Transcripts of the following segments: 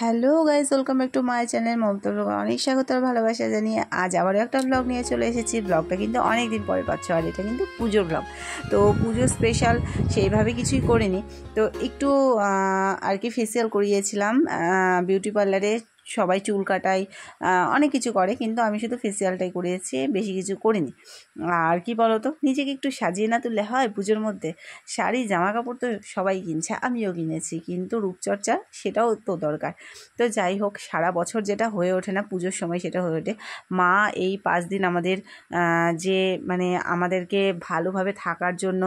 hello guys welcome back to my channel Mamata vlog অনেক স্বাগত আর ভালোবাসা জানিয়ে আজ আবারও একটা ব্লগ নিয়ে চলে এসেছি ব্লগটা কিন্তু অনেক দিন পরে পাচ্ছ আর এটা কিন্তু পুজোর ব্লগ তো পুজো স্পেশাল সেইভাবে কিছুই করিনি তো একটু আর কি ফেসিয়াল করিয়েছিলাম বিউটি পার্লারে সবাই চুল কাটাই অনেক কিছু করে কিন্তু আমি শুধু ফেসিয়ালটাই করেছি বেশি কিছু করিনি আর কি বলো তো নিজেকে একটু সাজিয়ে না তুললে হয় পুজোর মধ্যে শাড়ি জামা কাপড় তো সবাই কিনছে আমিও কিনেছি কিন্তু রূপচর্চা সেটাও তো দরকার তো যাই হোক সারা বছর যেটা হয়ে ওঠে না পুজোর সময় সেটা হয়ে ওঠে মা এই পাঁচ দিন আমাদের যে মানে আমাদেরকে ভালোভাবে থাকার জন্য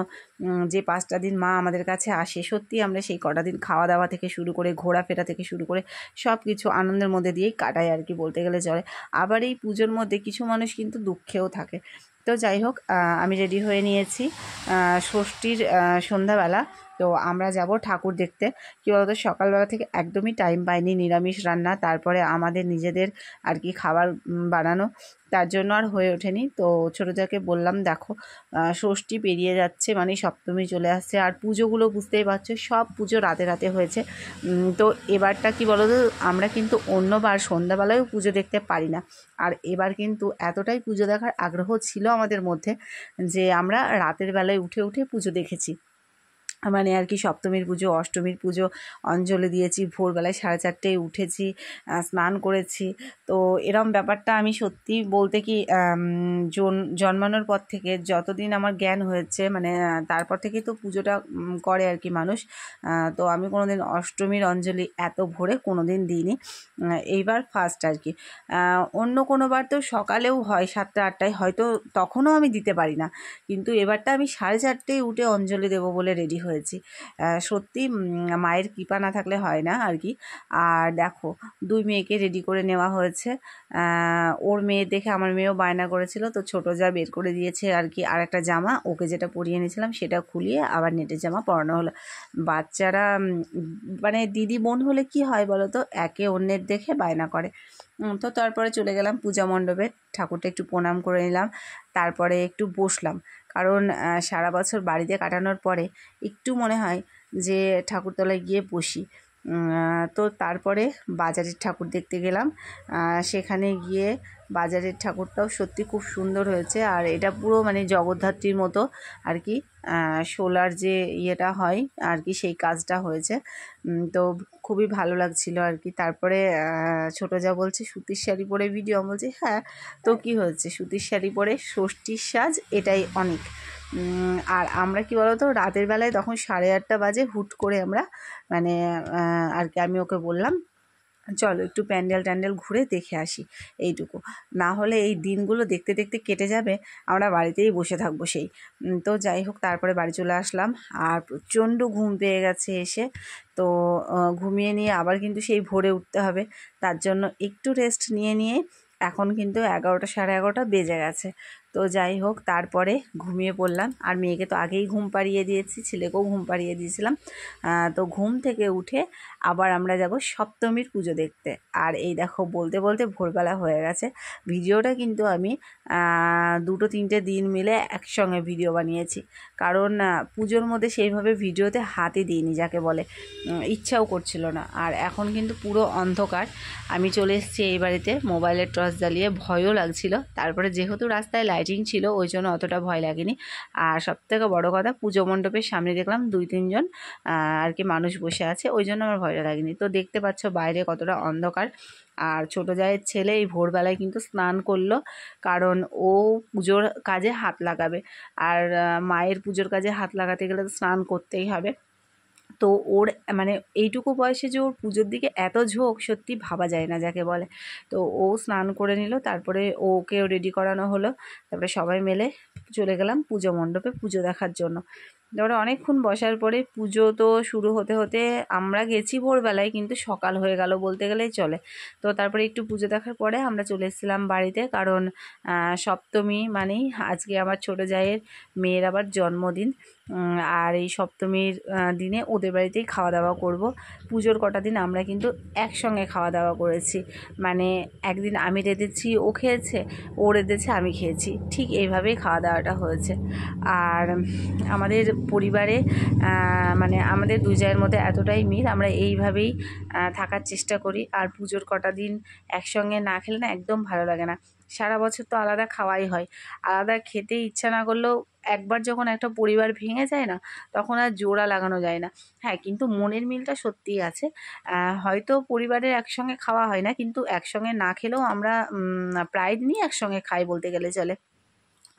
যে পাঁচটা দিন মা আমাদের কাছে আসে সত্যি আমরা সেই কটা দিন খাওয়া দাওয়া থেকে শুরু করে ঘোরাফেরা থেকে শুরু করে সব কিছু আনন্দের আনন্দের মধ্যে দিয়েই কাটায় আর কি বলতে গেলে চলে আবার এই পুজোর মধ্যে কিছু মানুষ কিন্তু দুঃখেও থাকে তো যাই হোক আমি রেডি হয়ে নিয়েছি ষষ্ঠীর সন্ধ্যাবেলা তো আমরা যাব ঠাকুর দেখতে কী বলতো সকালবেলা থেকে একদমই টাইম পাইনি নিরামিষ রান্না তারপরে আমাদের নিজেদের আর কি খাবার বানানো তার জন্য আর হয়ে ওঠেনি তো ছোটোটাকে বললাম দেখো ষষ্ঠী পেরিয়ে যাচ্ছে মানে সপ্তমী চলে আসছে আর পুজোগুলো বুঝতেই পারছো সব পুজো রাতে রাতে হয়েছে তো এবারটা কি বলো তো আমরা কিন্তু অন্যবার সন্ধ্যাবেলায়ও পুজো দেখতে পারি না আর এবার কিন্তু এতটাই পুজো দেখার আগ্রহ ছিল আমাদের মধ্যে যে আমরা রাতের বেলায় উঠে উঠে পুজো দেখেছি মানে আর কি সপ্তমীর পুজো অষ্টমীর পুজো অঞ্জলি দিয়েছি ভোরবেলায় সাড়ে চারটেয় উঠেছি স্নান করেছি তো এরম ব্যাপারটা আমি সত্যি বলতে কি জন্মানোর পর থেকে যতদিন আমার জ্ঞান হয়েছে মানে তারপর থেকে তো পুজোটা করে আর কি মানুষ তো আমি কোনো দিন অষ্টমীর অঞ্জলি এত ভোরে কোনো দিন দিইনি এইবার ফার্স্ট আর কি অন্য কোনোবার তো সকালেও হয় সাতটা আটটায় হয়তো তখনও আমি দিতে পারি না কিন্তু এবারটা আমি সাড়ে চারটেয় উঠে অঞ্জলি দেবো বলে রেডি হয়েছি সত্যি মায়ের কৃপা না থাকলে হয় না আর কি আর দেখো দুই মেয়েকে রেডি করে নেওয়া হয়েছে ওর মেয়ে দেখে আমার মেয়েও বায়না করেছিল তো ছোট যা বের করে দিয়েছে আর কি আর একটা জামা ওকে যেটা পরিয়ে নিয়েছিলাম সেটা খুলিয়ে আবার নেটের জামা পরানো হলো বাচ্চারা মানে দিদি বোন হলে কি হয় বলো তো একে অন্যের দেখে বায়না করে তো তারপরে চলে গেলাম পূজা মণ্ডপে ঠাকুরটা একটু প্রণাম করে নিলাম তারপরে একটু বসলাম কারণ সারা বছর বাড়িতে কাটানোর পরে একটু মনে হয় যে ঠাকুরতলায় গিয়ে বসি তো তারপরে বাজারের ঠাকুর দেখতে গেলাম সেখানে গিয়ে বাজারের ঠাকুরটাও সত্যি খুব সুন্দর হয়েছে আর এটা পুরো মানে জগদ্ধাত্রীর মতো আর কি শোলার যে ইয়েটা হয় আর কি সেই কাজটা হয়েছে তো খুবই ভালো লাগছিল আর কি তারপরে ছোটো যা বলছে সুতির শাড়ি পরে ভিডিও বলছে হ্যাঁ তো কি হয়েছে সুতির শাড়ি পরে ষষ্ঠীর সাজ এটাই অনেক আর আমরা কি বলতো রাতের বেলায় তখন সাড়ে আটটা বাজে হুট করে আমরা মানে আর কি আমি ওকে বললাম চলো একটু প্যান্ডেল ট্যান্ডেল ঘুরে দেখে আসি এইটুকু না হলে এই দিনগুলো দেখতে দেখতে কেটে যাবে আমরা বাড়িতেই বসে থাকবো সেই তো যাই হোক তারপরে বাড়ি চলে আসলাম আর প্রচণ্ড ঘুম পেয়ে গেছে এসে তো ঘুমিয়ে নিয়ে আবার কিন্তু সেই ভোরে উঠতে হবে তার জন্য একটু রেস্ট নিয়ে নিয়ে এখন কিন্তু এগারোটা সাড়ে এগারোটা বেজে গেছে তো যাই হোক তারপরে ঘুমিয়ে পড়লাম আর মেয়েকে তো আগেই ঘুম পাড়িয়ে দিয়েছি ছেলেকেও ঘুম পাড়িয়ে দিয়েছিলাম তো ঘুম থেকে উঠে আবার আমরা যাব সপ্তমীর পুজো দেখতে আর এই দেখো বলতে বলতে ভোরবেলা হয়ে গেছে ভিডিওটা কিন্তু আমি দুটো তিনটে দিন মিলে একসঙ্গে ভিডিও বানিয়েছি কারণ পুজোর মধ্যে সেইভাবে ভিডিওতে হাতে দিইনি যাকে বলে ইচ্ছাও করছিল না আর এখন কিন্তু পুরো অন্ধকার আমি চলে এসেছি এই বাড়িতে মোবাইলের টর্চ জ্বালিয়ে ভয়ও লাগছিল তারপরে যেহেতু রাস্তায় লাইট লজিং ছিল ওই জন্য অতটা ভয় লাগেনি আর সব থেকে বড়ো কথা পুজো মণ্ডপের সামনে দেখলাম দুই তিনজন আর কি মানুষ বসে আছে ওই জন্য আমার ভয়টা লাগেনি তো দেখতে পাচ্ছ বাইরে কতটা অন্ধকার আর ছোটো জায়ের ছেলে এই ভোরবেলায় কিন্তু স্নান করলো কারণ ও পুজোর কাজে হাত লাগাবে আর মায়ের পুজোর কাজে হাত লাগাতে গেলে তো স্নান করতেই হবে তো ওর মানে এইটুকু বয়সে যে ওর পুজোর দিকে এত ঝোঁক সত্যি ভাবা যায় না যাকে বলে তো ও স্নান করে নিল তারপরে ওকেও রেডি করানো হলো তারপরে সবাই মিলে চলে গেলাম পুজো মণ্ডপে পুজো দেখার জন্য তারপরে অনেকক্ষণ বসার পরে পুজো তো শুরু হতে হতে আমরা গেছি ভোরবেলায় কিন্তু সকাল হয়ে গেল বলতে গেলেই চলে তো তারপরে একটু পুজো দেখার পরে আমরা চলে এসেছিলাম বাড়িতে কারণ সপ্তমী মানেই আজকে আমার ছোটো জায়ের মেয়ের আবার জন্মদিন আর এই সপ্তমীর দিনে ওদের বাড়িতেই খাওয়া দাওয়া করব পুজোর কটা দিন আমরা কিন্তু একসঙ্গে খাওয়া দাওয়া করেছি মানে একদিন আমি রেঁধেছি ও খেয়েছে ও রেঁধেছে আমি খেয়েছি ঠিক এইভাবেই খাওয়া দাওয়াটা হয়েছে আর আমাদের পরিবারে মানে আমাদের দু জায়ের মধ্যে এতটাই মিল আমরা এইভাবেই থাকার চেষ্টা করি আর পুজোর কটা দিন একসঙ্গে না খেলে না একদম ভালো লাগে না সারা বছর তো আলাদা খাওয়াই হয় আলাদা খেতে ইচ্ছা না করলেও একবার যখন একটা পরিবার ভেঙে যায় না তখন আর জোড়া লাগানো যায় না হ্যাঁ কিন্তু মনের মিলটা সত্যিই আছে হয়তো পরিবারের একসঙ্গে খাওয়া হয় না কিন্তু একসঙ্গে না খেলেও আমরা প্রায় দিনই একসঙ্গে খাই বলতে গেলে চলে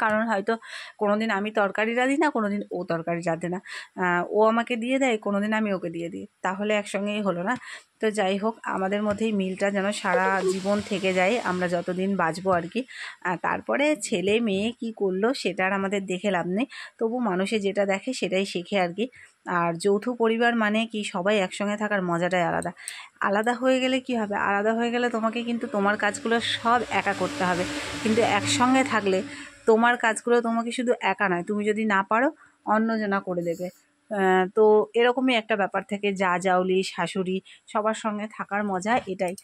কারণ হয়তো কোনো দিন আমি তরকারি রাঁধি না কোনো দিন ও তরকারি রাঁধে না ও আমাকে দিয়ে দেয় কোনো দিন আমি ওকে দিয়ে দিই তাহলে একসঙ্গেই হলো না তো যাই হোক আমাদের মধ্যেই মিলটা যেন সারা জীবন থেকে যায় আমরা যতদিন বাঁচবো আর কি তারপরে ছেলে মেয়ে কি করলো সেটা আর আমাদের দেখে লাভ নেই তবু মানুষে যেটা দেখে সেটাই শেখে আর কি আর যৌথ পরিবার মানে কি সবাই একসঙ্গে থাকার মজাটাই আলাদা আলাদা হয়ে গেলে কি হবে আলাদা হয়ে গেলে তোমাকে কিন্তু তোমার কাজগুলো সব একা করতে হবে কিন্তু একসঙ্গে থাকলে তোমার কাজগুলো তোমাকে শুধু একা নয় তুমি যদি না পারো অন্যজনা করে দেবে তো এরকমই একটা ব্যাপার থেকে যা যাওলি শাশুড়ি সবার সঙ্গে থাকার মজা এটাই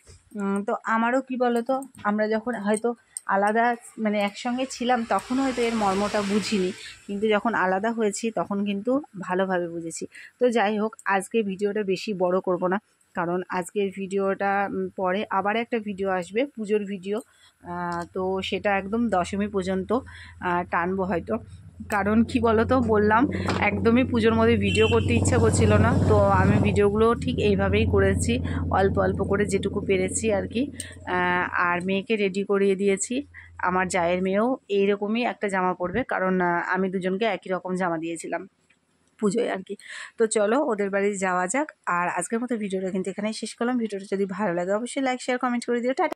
তো আমারও কি বলতো আমরা যখন হয়তো আলাদা মানে একসঙ্গে ছিলাম তখন হয়তো এর মর্মটা বুঝিনি কিন্তু যখন আলাদা হয়েছি তখন কিন্তু ভালোভাবে বুঝেছি তো যাই হোক আজকে ভিডিওটা বেশি বড় করব না কারণ আজকের ভিডিওটা পরে আবার একটা ভিডিও আসবে পুজোর ভিডিও তো সেটা একদম দশমী পর্যন্ত টানব হয়তো কারণ কি তো বললাম একদমই পুজোর মধ্যে ভিডিও করতে ইচ্ছা করছিল না তো আমি ভিডিওগুলো ঠিক এইভাবেই করেছি অল্প অল্প করে যেটুকু পেরেছি আর কি আর মেয়েকে রেডি করিয়ে দিয়েছি আমার জায়ের মেয়েও এইরকমই একটা জামা পরবে কারণ আমি দুজনকে একই রকম জামা দিয়েছিলাম পুজোয় আর কি তো চলো ওদের বাড়ি যাওয়া যাক আর আজকের মতো ভিডিওটা কিন্তু এখানেই শেষ করলাম ভিডিওটা যদি ভালো লাগে অবশ্যই লাইক শেয়ার কমেন্ট করে দিও টাটা